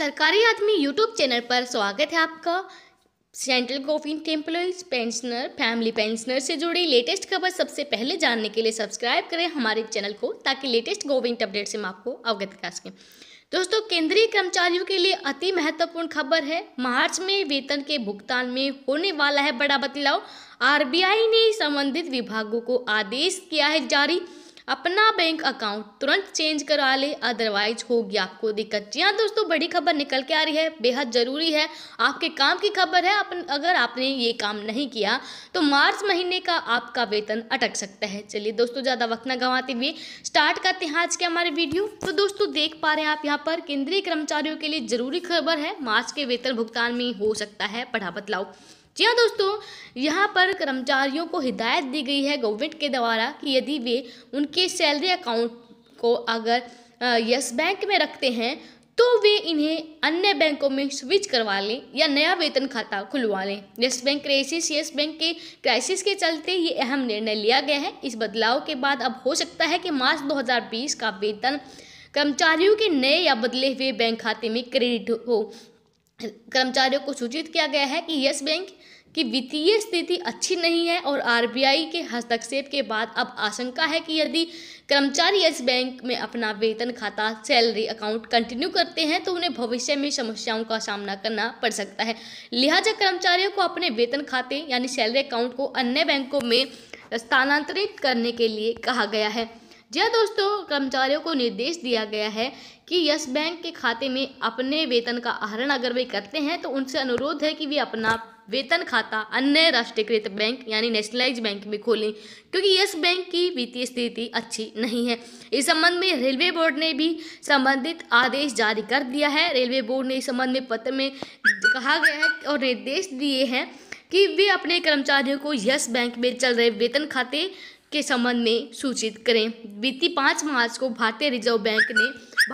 सरकारी आदमी YouTube channel पर स्वागत है आपका central government employees pensioner family pensioner से जुड़ी लेटेस्ट खबर सबसे पहले जानने के लिए सब्सक्राइब करें हमारे चैनल को ताकि लेटेस्ट गवर्नमेंट अपडेट से हम आपको अवगत करा सकें दोस्तों केंद्रीय कर्मचारियों के लिए अति महत्वपूर्ण खबर है मार्च में वेतन के भुगतान में होने वाला है बड़ा बदलाव आरबीआई ने संबंधित विभागों को आदेश किया है जारी अपना बैंक अकाउंट तुरंत चेंज करवा ले अदरवाइज होगी आपको दिक्कत जी हाँ दोस्तों बड़ी खबर निकल के आ रही है बेहद ज़रूरी है आपके काम की खबर है अपन अगर आपने ये काम नहीं किया तो मार्च महीने का आपका वेतन अटक सकता है चलिए दोस्तों ज़्यादा वक्त न गंवाते हुए स्टार्ट करते हैं आज के हमारे वीडियो तो दोस्तों देख पा रहे हैं आप यहाँ पर केंद्रीय कर्मचारियों के लिए जरूरी खबर है मार्च के वेतन भुगतान में हो सकता है पढ़ा बतलाओ जी हाँ दोस्तों यहाँ पर कर्मचारियों को हिदायत दी गई है गवर्नमेंट के द्वारा कि यदि वे उनके सैलरी अकाउंट को अगर यस बैंक में रखते हैं तो वे इन्हें अन्य बैंकों में स्विच करवा लें या नया वेतन खाता खुलवा लें Yes Bank crisis Yes Bank के क्राइसिस के चलते ये अहम निर्णय लिया गया है इस बदलाव के बाद अब हो सकता है कि मार्च 2020 का वेतन कर्मचारियों के नए या बदले हुए बैंक खाते में क्रेडिट हो कर्मचारियों को सूचित किया गया है कि यस बैंक की वित्तीय स्थिति अच्छी नहीं है और आरबीआई के हस्तक्षेप के बाद अब आशंका है कि यदि कर्मचारी यस बैंक में अपना वेतन खाता सैलरी अकाउंट कंटिन्यू करते हैं तो उन्हें भविष्य में समस्याओं का सामना करना पड़ सकता है लिहाजा कर्मचारियों को अपने वेतन खाते यानी सैलरी अकाउंट को अन्य बैंकों में स्थानांतरित करने के लिए कहा गया है जी हाँ दोस्तों कर्मचारियों को निर्देश दिया गया है कि यस बैंक के खाते में अपने वेतन का आहरण अगर वे करते हैं तो उनसे अनुरोध है कि वे अपना वेतन खाता अन्य राष्ट्रीयकृत बैंक यानी नेशनलाइज बैंक में खोलें क्योंकि यस बैंक की वित्तीय स्थिति अच्छी नहीं है इस संबंध में रेलवे बोर्ड ने भी संबंधित आदेश जारी कर दिया है रेलवे बोर्ड ने इस संबंध में पत्र में कहा गया है और निर्देश दिए हैं कि वे अपने कर्मचारियों को यस बैंक में चल रहे वेतन खाते के संबंध में सूचित करें बीती पाँच मार्च को भारतीय रिजर्व बैंक ने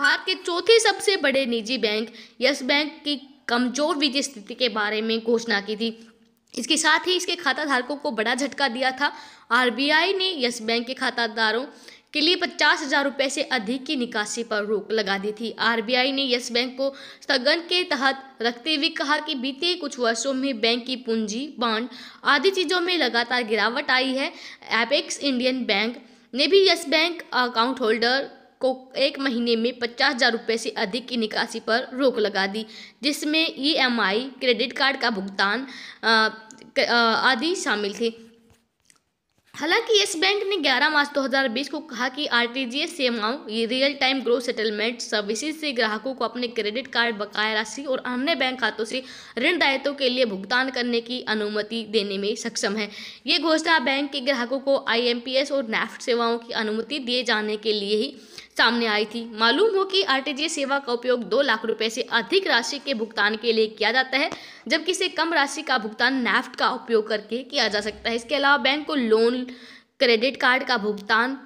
भारत के चौथे सबसे बड़े निजी बैंक यस बैंक की कमजोर वित्तीय स्थिति के बारे में घोषणा की थी इसके साथ ही इसके खाताधारकों को बड़ा झटका दिया था आरबीआई ने यस बैंक के खाताधारों के लिए पचास हजार रुपये से अधिक की निकासी पर रोक लगा दी थी आरबीआई ने यस बैंक को स्थगन के तहत रखते हुए कहा कि बीते कुछ वर्षों में बैंक की पूंजी बॉन्ड आदि चीज़ों में लगातार गिरावट आई है एपेक्स इंडियन बैंक ने भी यस बैंक अकाउंट होल्डर को एक महीने में पचास हजार रुपये से अधिक की निकासी पर रोक लगा दी जिसमें ईएमआई क्रेडिट कार्ड का भुगतान आदि शामिल थे हालांकि येस बैंक ने 11 मार्च 2020 को कहा कि आर टी जी एस सेवाओं real time gross settlement services से ग्राहकों को अपने क्रेडिट कार्ड बकाया राशि और अन्य बैंक खातों से ऋण दायित्व के लिए भुगतान करने की अनुमति देने में सक्षम है ये घोषणा बैंक के ग्राहकों को आई और नेफ्ट सेवाओं की अनुमति दिए जाने के लिए ही सामने आई थी मालूम हो कि आरटीजीएस सेवा का उपयोग दो लाख रुपए से अधिक राशि के भुगतान के लिए किया जाता है जबकि इसे कम राशि का भुगतान नेफ्ट का उपयोग करके किया जा सकता है इसके अलावा बैंक को लोन क्रेडिट कार्ड का भुगतान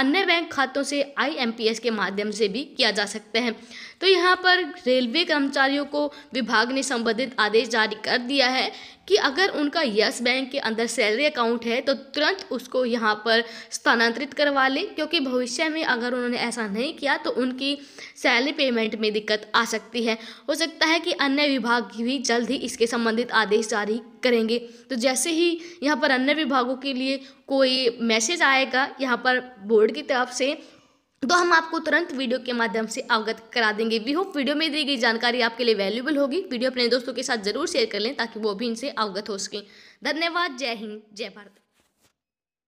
अन्य बैंक खातों से आईएमपीएस के माध्यम से भी किया जा सकता है तो यहाँ पर रेलवे कर्मचारियों को विभाग ने संबंधित आदेश जारी कर दिया है कि अगर उनका यस बैंक के अंदर सैलरी अकाउंट है तो तुरंत उसको यहाँ पर स्थानांतरित करवा लें क्योंकि भविष्य में अगर उन्होंने ऐसा नहीं किया तो उनकी सैलरी पेमेंट में दिक्कत आ सकती है हो सकता है कि अन्य विभाग भी जल्द ही इसके संबंधित आदेश जारी करेंगे तो जैसे ही यहाँ पर अन्य विभागों के लिए कोई मैसेज आएगा यहाँ पर बोर्ड की तरफ से तो हम आपको तुरंत वीडियो के माध्यम से अवगत करा देंगे वी होप वीडियो में दी गई जानकारी आपके लिए वैल्यूबल होगी वीडियो अपने दोस्तों के साथ जरूर शेयर कर लें ताकि वो भी इनसे अवगत हो सकें धन्यवाद जय हिंद जय भारत